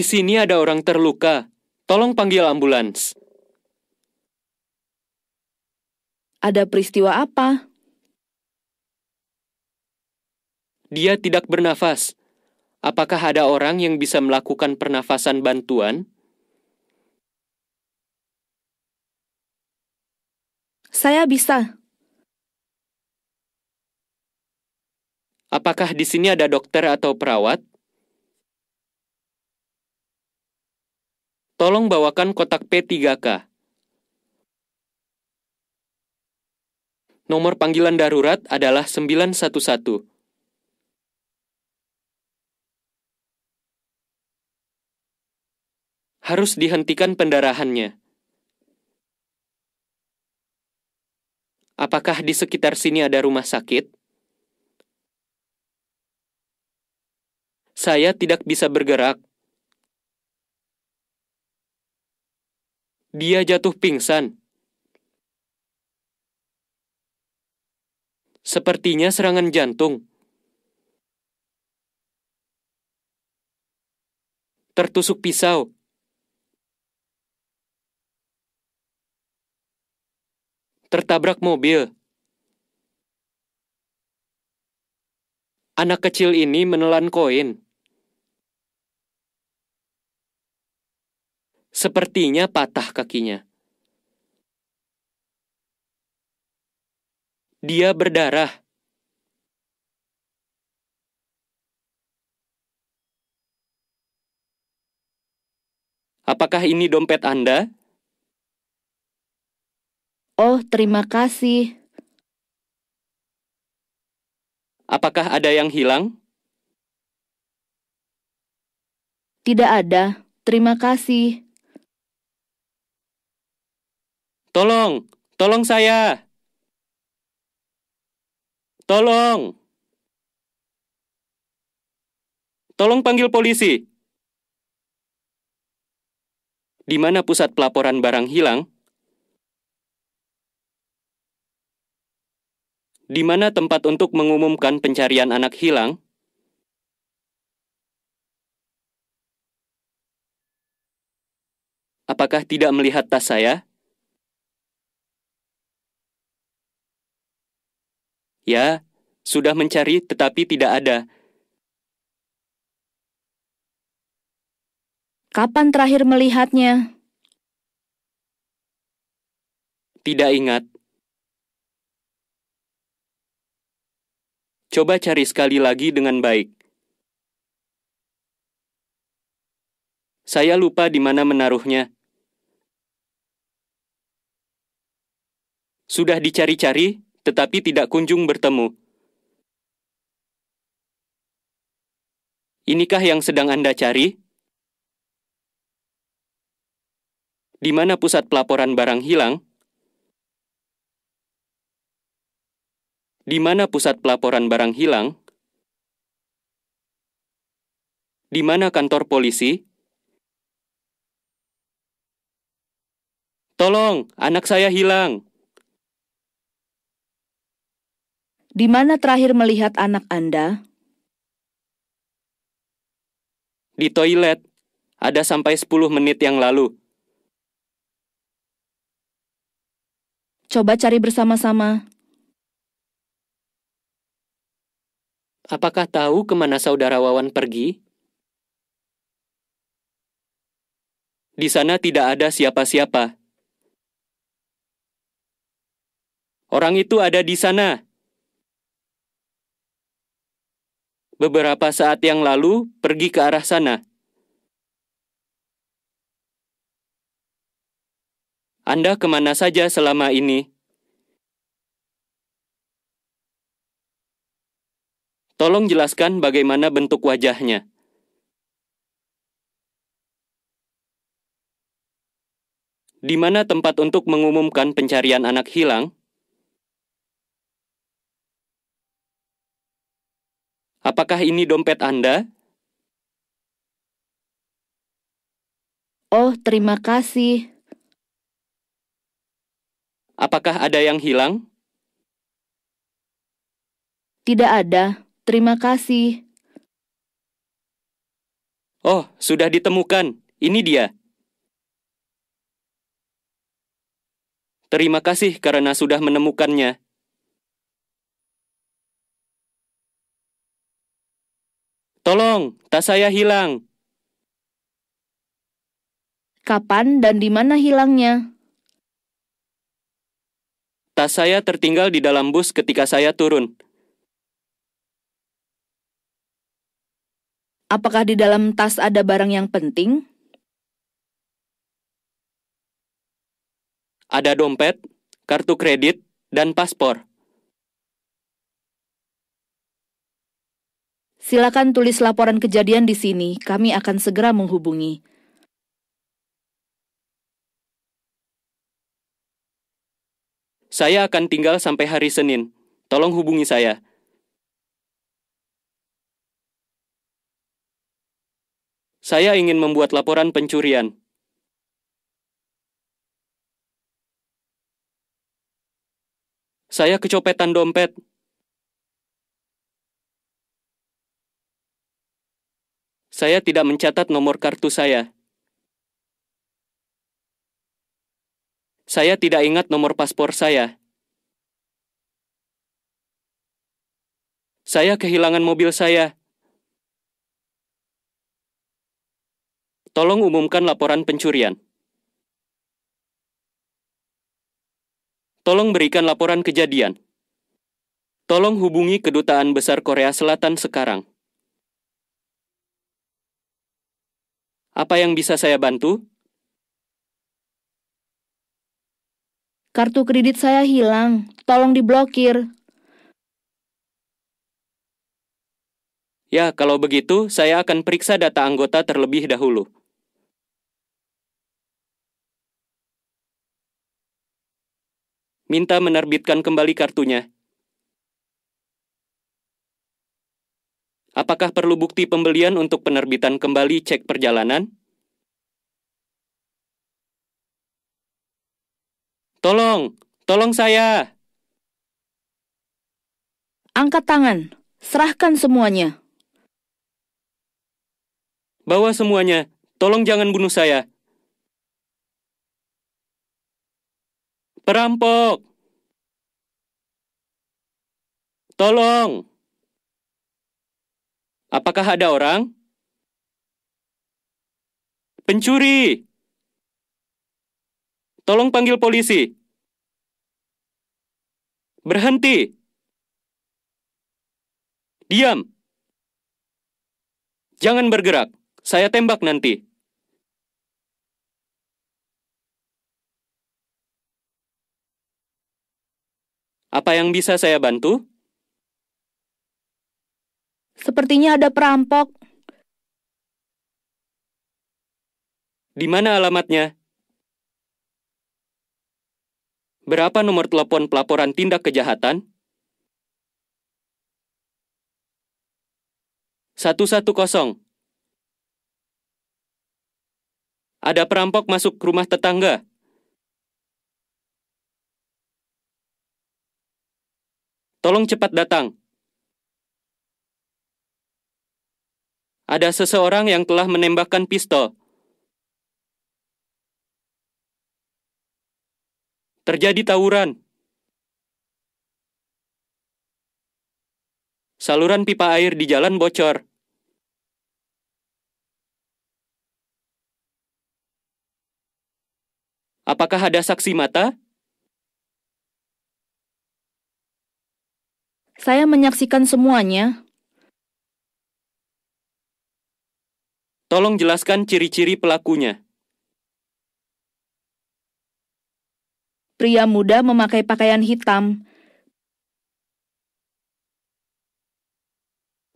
Di sini ada orang terluka. Tolong panggil ambulans. Ada peristiwa apa? Dia tidak bernafas. Apakah ada orang yang bisa melakukan pernafasan bantuan? Saya bisa. Apakah di sini ada dokter atau perawat? Tolong bawakan kotak P3K. Nomor panggilan darurat adalah 911. Harus dihentikan pendarahannya. Apakah di sekitar sini ada rumah sakit? Saya tidak bisa bergerak. Dia jatuh pingsan. Sepertinya serangan jantung. Tertusuk pisau. Tertabrak mobil. Anak kecil ini menelan koin. Sepertinya patah kakinya. Dia berdarah. Apakah ini dompet Anda? Oh, terima kasih. Apakah ada yang hilang? Tidak ada. Terima kasih. Tolong, tolong saya. Tolong. Tolong panggil polisi. Di mana pusat pelaporan barang hilang? Di mana tempat untuk mengumumkan pencarian anak hilang? Apakah tidak melihat tas saya? Ya, sudah mencari tetapi tidak ada. Kapan terakhir melihatnya? Tidak ingat. Coba cari sekali lagi dengan baik. Saya lupa di mana menaruhnya. Sudah dicari-cari? tetapi tidak kunjung bertemu. Inikah yang sedang Anda cari? Di mana pusat pelaporan barang hilang? Di mana pusat pelaporan barang hilang? Di mana kantor polisi? Tolong, anak saya hilang. Di mana terakhir melihat anak Anda? Di toilet. Ada sampai 10 menit yang lalu. Coba cari bersama-sama. Apakah tahu kemana saudara Wawan pergi? Di sana tidak ada siapa-siapa. Orang itu ada di sana. beberapa saat yang lalu pergi ke arah sana. Anda kemana saja selama ini? Tolong jelaskan bagaimana bentuk wajahnya. Di mana tempat untuk mengumumkan pencarian anak hilang? Apakah ini dompet Anda? Oh, terima kasih. Apakah ada yang hilang? Tidak ada. Terima kasih. Oh, sudah ditemukan. Ini dia. Terima kasih karena sudah menemukannya. Tolong, tas saya hilang. Kapan dan di mana hilangnya? Tas saya tertinggal di dalam bus ketika saya turun. Apakah di dalam tas ada barang yang penting? Ada dompet, kartu kredit, dan paspor. Silakan tulis laporan kejadian di sini, kami akan segera menghubungi. Saya akan tinggal sampai hari Senin. Tolong hubungi saya. Saya ingin membuat laporan pencurian. Saya kecopetan dompet. Saya tidak mencatat nomor kartu saya. Saya tidak ingat nomor paspor saya. Saya kehilangan mobil saya. Tolong umumkan laporan pencurian. Tolong berikan laporan kejadian. Tolong hubungi Kedutaan Besar Korea Selatan sekarang. Apa yang bisa saya bantu? Kartu kredit saya hilang. Tolong diblokir. Ya, kalau begitu saya akan periksa data anggota terlebih dahulu. Minta menerbitkan kembali kartunya. Apakah perlu bukti pembelian untuk penerbitan kembali cek perjalanan? Tolong, tolong saya. Angkat tangan, serahkan semuanya. Bawa semuanya, tolong jangan bunuh saya. Perampok! Tolong! Apakah ada orang? Pencuri! Tolong panggil polisi. Berhenti. Diam. Jangan bergerak. Saya tembak nanti. Apa yang bisa saya bantu? Sepertinya ada perampok. Di mana alamatnya? Berapa nomor telepon pelaporan tindak kejahatan? 110. Ada perampok masuk ke rumah tetangga. Tolong cepat datang. ada seseorang yang telah menembakkan pistol. Terjadi tawuran. Saluran pipa air di jalan bocor. Apakah ada saksi mata? Saya menyaksikan semuanya. Tolong jelaskan ciri-ciri pelakunya. Pria muda memakai pakaian hitam.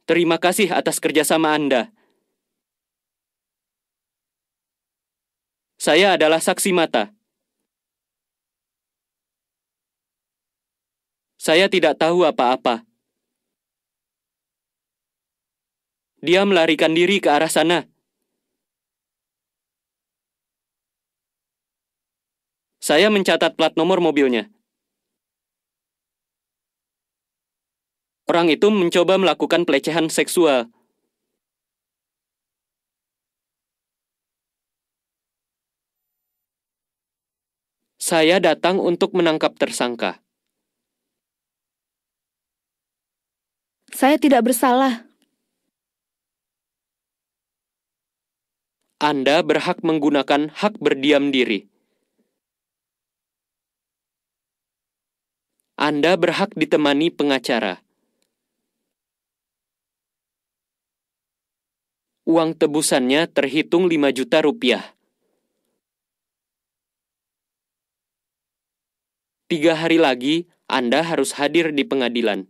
Terima kasih atas kerjasama Anda. Saya adalah saksi mata. Saya tidak tahu apa-apa. Dia melarikan diri ke arah sana. Saya mencatat plat nomor mobilnya. Orang itu mencoba melakukan pelecehan seksual. Saya datang untuk menangkap tersangka. Saya tidak bersalah. Anda berhak menggunakan hak berdiam diri. Anda berhak ditemani pengacara. Uang tebusannya terhitung 5 juta rupiah. Tiga hari lagi, Anda harus hadir di pengadilan.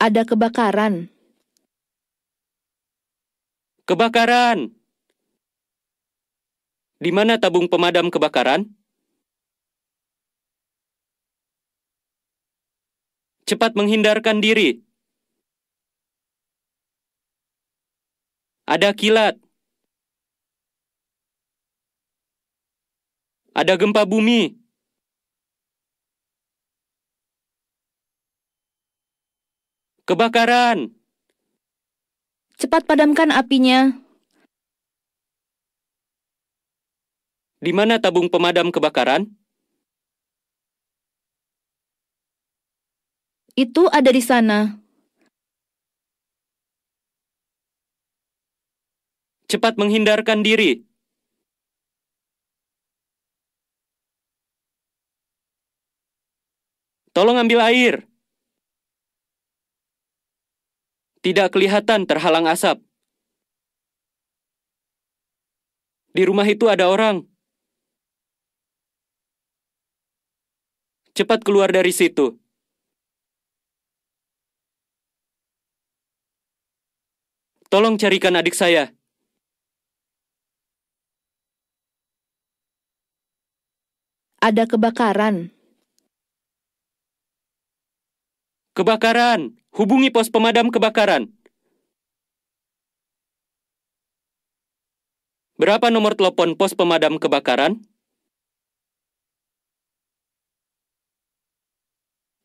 Ada kebakaran, Kebakaran! Di mana tabung pemadam kebakaran? Cepat menghindarkan diri. Ada kilat. Ada gempa bumi. Kebakaran! Cepat padamkan apinya. Di mana tabung pemadam kebakaran? Itu ada di sana. Cepat menghindarkan diri. Tolong ambil air. tidak kelihatan terhalang asap. Di rumah itu ada orang. Cepat keluar dari situ. Tolong carikan adik saya. Ada kebakaran. Kebakaran! Hubungi pos pemadam kebakaran. Berapa nomor telepon pos pemadam kebakaran?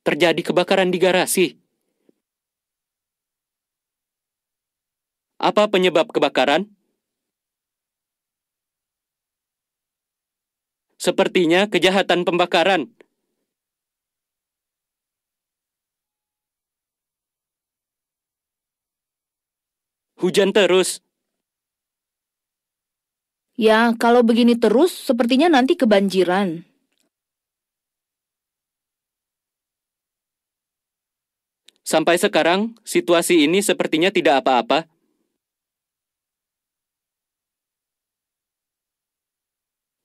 Terjadi kebakaran di garasi. Apa penyebab kebakaran? Sepertinya kejahatan pembakaran. Hujan terus. Ya, kalau begini terus, sepertinya nanti kebanjiran. Sampai sekarang, situasi ini sepertinya tidak apa-apa.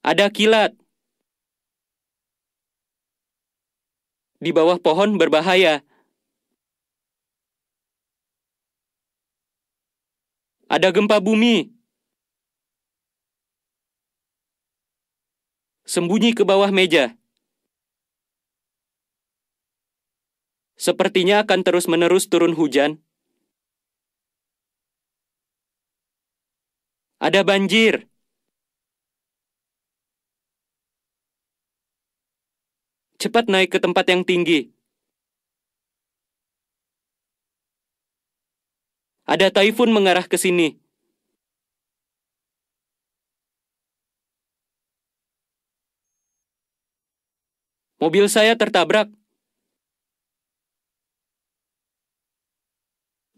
Ada kilat. Di bawah pohon berbahaya. Ada gempa bumi. Sembunyi ke bawah meja. Sepertinya akan terus-menerus turun hujan. Ada banjir. Cepat naik ke tempat yang tinggi. Ada taifun mengarah ke sini. Mobil saya tertabrak.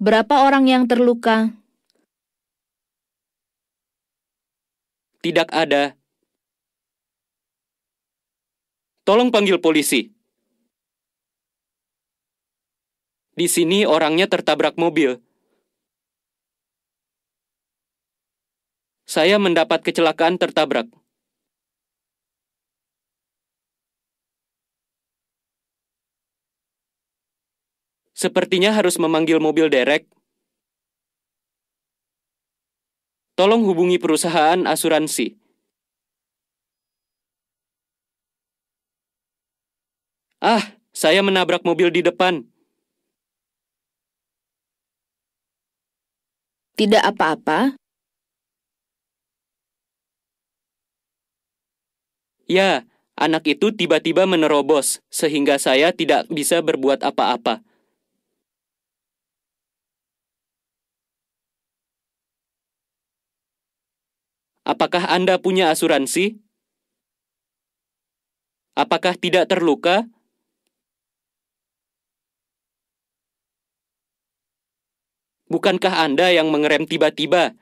Berapa orang yang terluka? Tidak ada. Tolong panggil polisi. Di sini orangnya tertabrak mobil. Saya mendapat kecelakaan tertabrak. Sepertinya harus memanggil mobil derek. Tolong hubungi perusahaan asuransi. Ah, saya menabrak mobil di depan. Tidak apa-apa, Ya, anak itu tiba-tiba menerobos, sehingga saya tidak bisa berbuat apa-apa. Apakah Anda punya asuransi? Apakah tidak terluka? Bukankah Anda yang mengerem tiba-tiba?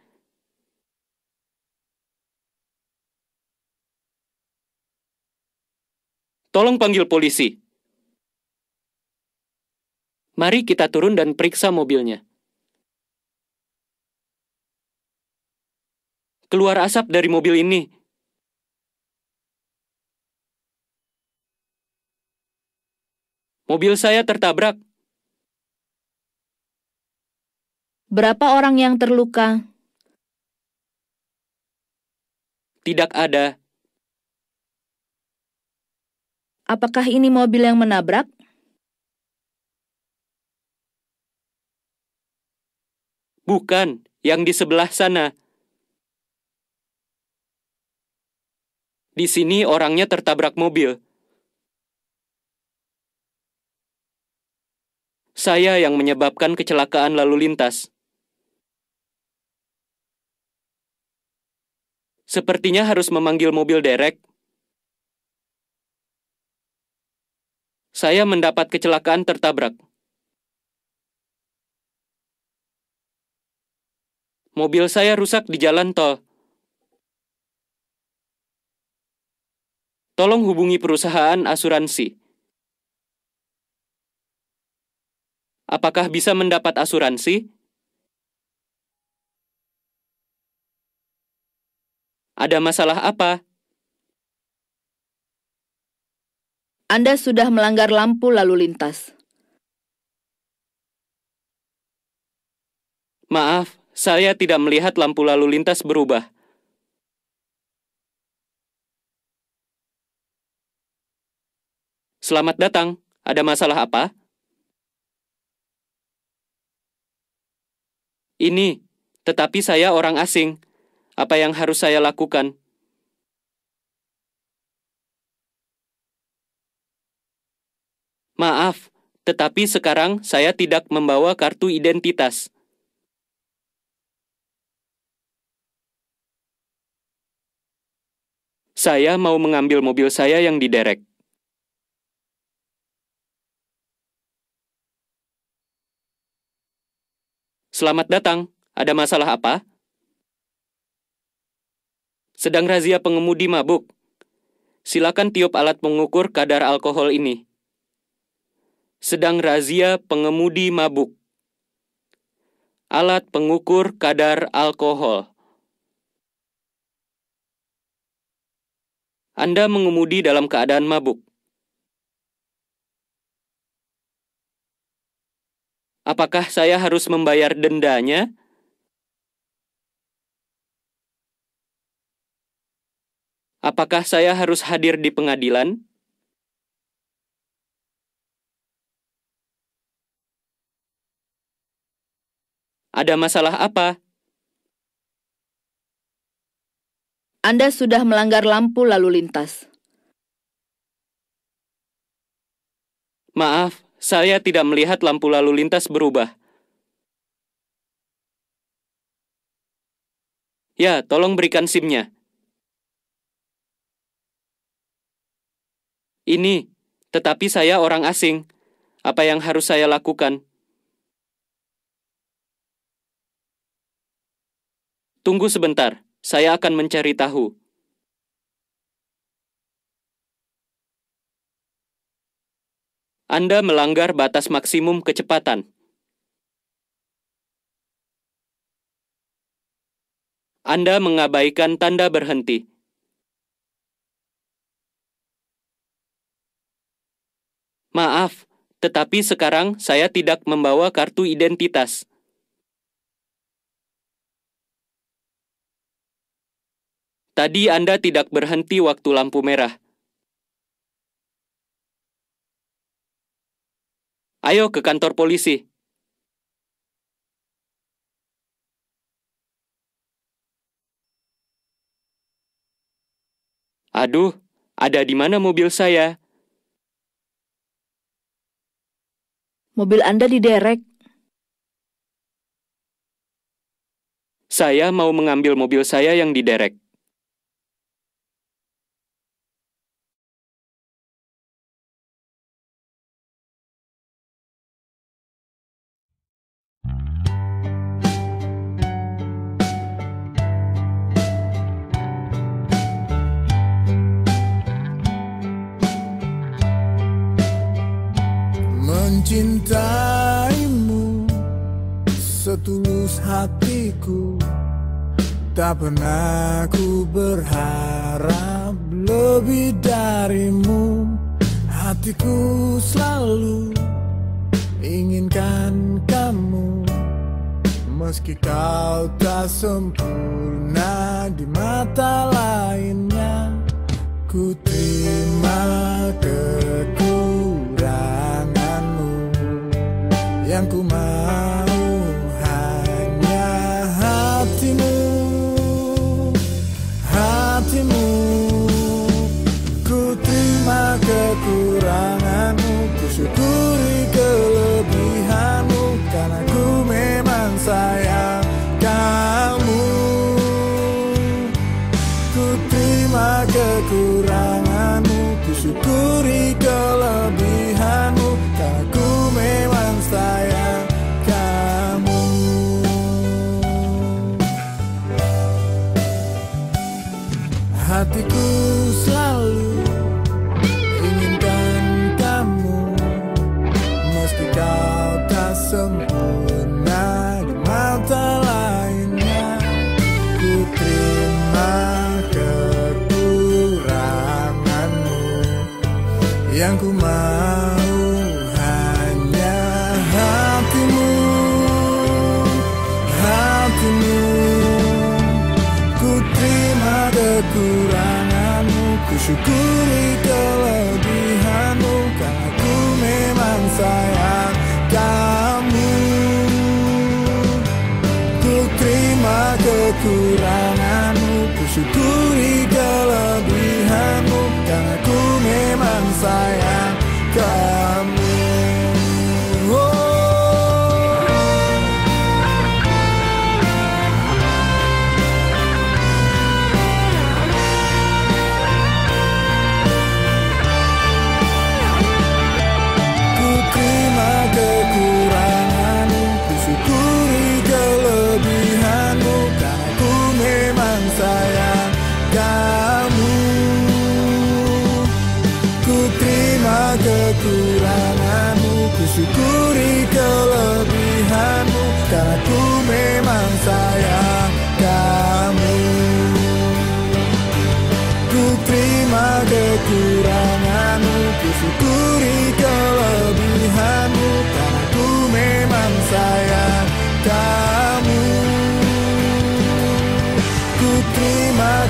Tolong panggil polisi. Mari kita turun dan periksa mobilnya. Keluar asap dari mobil ini. Mobil saya tertabrak. Berapa orang yang terluka? Tidak ada. Apakah ini mobil yang menabrak? Bukan, yang di sebelah sana. Di sini orangnya tertabrak mobil. Saya yang menyebabkan kecelakaan lalu lintas. Sepertinya harus memanggil mobil derek. Saya mendapat kecelakaan tertabrak. Mobil saya rusak di jalan tol. Tolong hubungi perusahaan asuransi. Apakah bisa mendapat asuransi? Ada masalah apa? Anda sudah melanggar lampu lalu lintas. Maaf, saya tidak melihat lampu lalu lintas berubah. Selamat datang. Ada masalah apa? Ini, tetapi saya orang asing. Apa yang harus saya lakukan? Maaf, tetapi sekarang saya tidak membawa kartu identitas. Saya mau mengambil mobil saya yang diderek. Selamat datang. Ada masalah apa? Sedang razia pengemudi mabuk. Silakan tiup alat pengukur kadar alkohol ini sedang razia pengemudi mabuk. Alat pengukur kadar alkohol. Anda mengemudi dalam keadaan mabuk. Apakah saya harus membayar dendanya? Apakah saya harus hadir di pengadilan? Ada masalah apa? Anda sudah melanggar lampu lalu lintas. Maaf, saya tidak melihat lampu lalu lintas berubah. Ya, tolong berikan SIM-nya. Ini, tetapi saya orang asing. Apa yang harus saya lakukan? Tunggu sebentar, saya akan mencari tahu. Anda melanggar batas maksimum kecepatan. Anda mengabaikan tanda berhenti. Maaf, tetapi sekarang saya tidak membawa kartu identitas. Tadi Anda tidak berhenti waktu lampu merah. Ayo ke kantor polisi. Aduh, ada di mana mobil saya? Mobil Anda di derek. Saya mau mengambil mobil saya yang di derek. mencintaimu setulus hatiku tak pernah ku berharap lebih darimu hatiku selalu inginkan kamu meski kau tak sempurna di mata lainnya ku terima kekurangan yang ku mau Pasti kau tak sempurna di mata lainnya Ku terima kekuranganmu Yang ku mau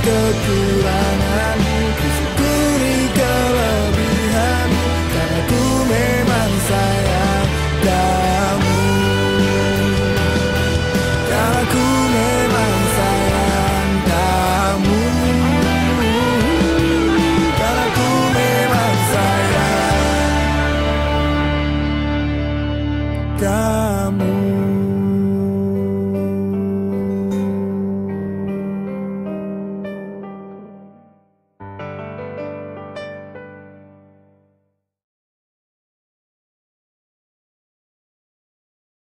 kekurangan